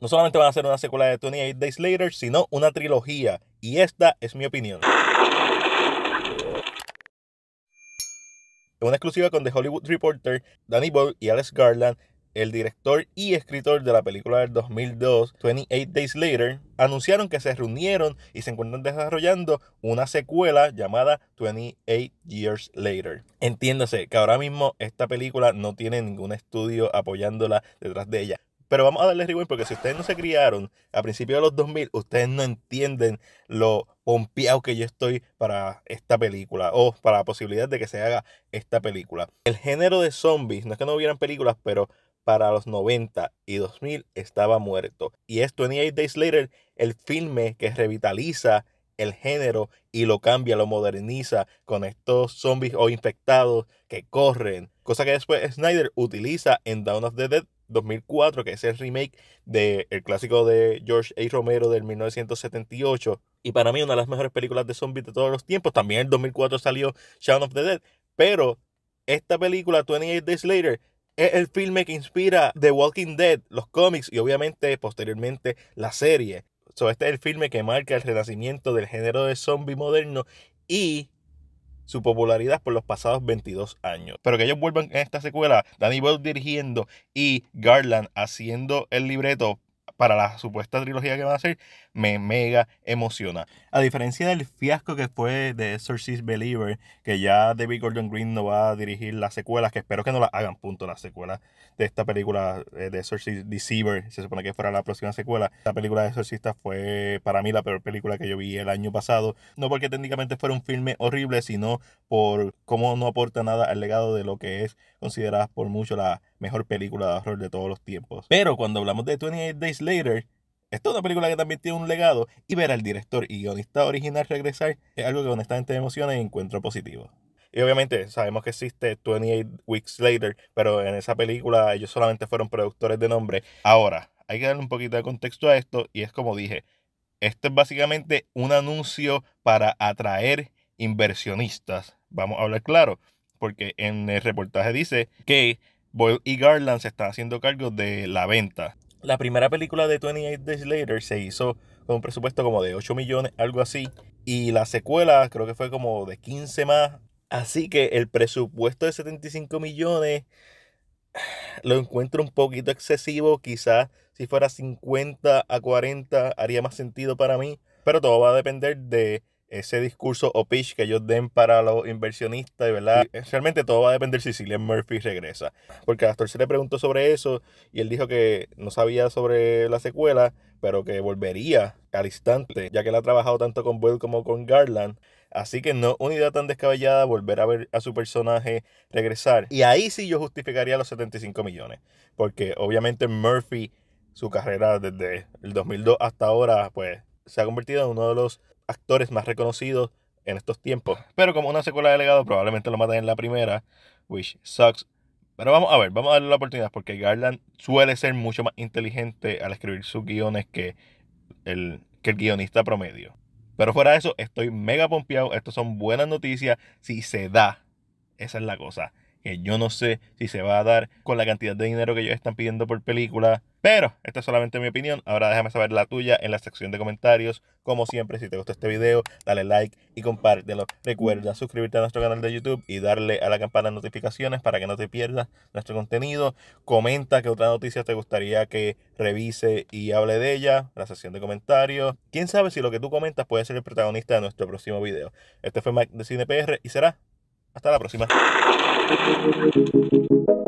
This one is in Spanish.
No solamente van a hacer una secuela de 28 Days Later, sino una trilogía. Y esta es mi opinión. En una exclusiva con The Hollywood Reporter, Danny Boyle y Alex Garland el director y escritor de la película del 2002, 28 Days Later, anunciaron que se reunieron y se encuentran desarrollando una secuela llamada 28 Years Later. Entiéndase que ahora mismo esta película no tiene ningún estudio apoyándola detrás de ella, pero vamos a darle rewind porque si ustedes no se criaron a principios de los 2000, ustedes no entienden lo pompeado que yo estoy para esta película o para la posibilidad de que se haga esta película. El género de zombies, no es que no hubieran películas, pero para los 90 y 2000 estaba muerto. Y es 28 Days Later el filme que revitaliza el género y lo cambia, lo moderniza con estos zombies o infectados que corren. Cosa que después Snyder utiliza en Dawn of the Dead 2004, que es el remake del clásico de George A. Romero del 1978. Y para mí, una de las mejores películas de zombies de todos los tiempos. También en 2004 salió Shaun of the Dead. Pero esta película, 28 Days Later, es el filme que inspira The Walking Dead, los cómics y obviamente posteriormente la serie. So, este es el filme que marca el renacimiento del género de zombie moderno y su popularidad por los pasados 22 años. Pero que ellos vuelvan en esta secuela, Danny Boyle dirigiendo y Garland haciendo el libreto para la supuesta trilogía que van a hacer, me mega emociona. A diferencia del fiasco que fue de Exorcist Believer, que ya David Gordon Green no va a dirigir las secuelas, que espero que no las hagan punto las secuelas de esta película eh, de Exorcist Deceiver, se supone que fuera la próxima secuela. Esta película de Exorcista fue para mí la peor película que yo vi el año pasado, no porque técnicamente fuera un filme horrible, sino por cómo no aporta nada al legado de lo que es considerada por mucho la mejor película de horror de todos los tiempos. Pero cuando hablamos de 28 Days Later es toda una película que también tiene un legado y ver al director y guionista original regresar es algo que honestamente me emociona y encuentro positivo. Y obviamente sabemos que existe 28 Weeks Later, pero en esa película ellos solamente fueron productores de nombre. Ahora, hay que darle un poquito de contexto a esto y es como dije, esto es básicamente un anuncio para atraer inversionistas. Vamos a hablar claro, porque en el reportaje dice que Boyle y Garland se están haciendo cargo de la venta. La primera película de 28 Days Later se hizo con un presupuesto como de 8 millones, algo así. Y la secuela creo que fue como de 15 más. Así que el presupuesto de 75 millones lo encuentro un poquito excesivo. Quizás si fuera 50 a 40 haría más sentido para mí. Pero todo va a depender de ese discurso o pitch que ellos den para los inversionistas, ¿verdad? Realmente todo va a depender si Cillian Murphy regresa. Porque Astor se le preguntó sobre eso y él dijo que no sabía sobre la secuela, pero que volvería al instante, ya que él ha trabajado tanto con Boyle como con Garland. Así que no una idea tan descabellada volver a ver a su personaje regresar. Y ahí sí yo justificaría los 75 millones. Porque obviamente Murphy, su carrera desde el 2002 hasta ahora, pues se ha convertido en uno de los actores más reconocidos en estos tiempos. Pero como una secuela de legado, probablemente lo maten en la primera, which sucks. Pero vamos a ver, vamos a darle la oportunidad porque Garland suele ser mucho más inteligente al escribir sus guiones que el, que el guionista promedio. Pero fuera de eso, estoy mega pompeado. Estos son buenas noticias. Si se da, esa es la cosa que yo no sé si se va a dar con la cantidad de dinero que ellos están pidiendo por película. Pero esta es solamente mi opinión. Ahora déjame saber la tuya en la sección de comentarios. Como siempre, si te gustó este video, dale like y compártelo. Recuerda suscribirte a nuestro canal de YouTube y darle a la campana de notificaciones para que no te pierdas nuestro contenido. Comenta qué otra noticia te gustaría que revise y hable de ella. La sección de comentarios. Quién sabe si lo que tú comentas puede ser el protagonista de nuestro próximo video. Este fue Mike de CinePR y será hasta la próxima. Thank you.